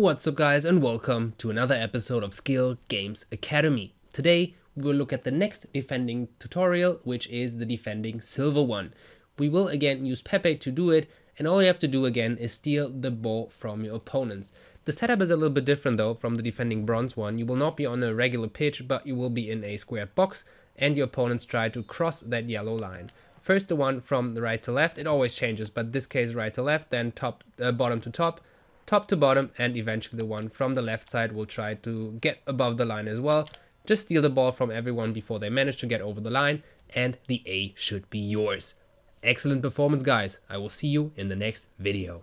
What's up guys and welcome to another episode of Skill Games Academy. Today we will look at the next defending tutorial which is the defending silver one. We will again use Pepe to do it and all you have to do again is steal the ball from your opponents. The setup is a little bit different though from the defending bronze one. You will not be on a regular pitch but you will be in a square box and your opponents try to cross that yellow line. First the one from the right to left, it always changes but this case right to left then top uh, bottom to top top to bottom and eventually the one from the left side will try to get above the line as well. Just steal the ball from everyone before they manage to get over the line and the A should be yours. Excellent performance guys. I will see you in the next video.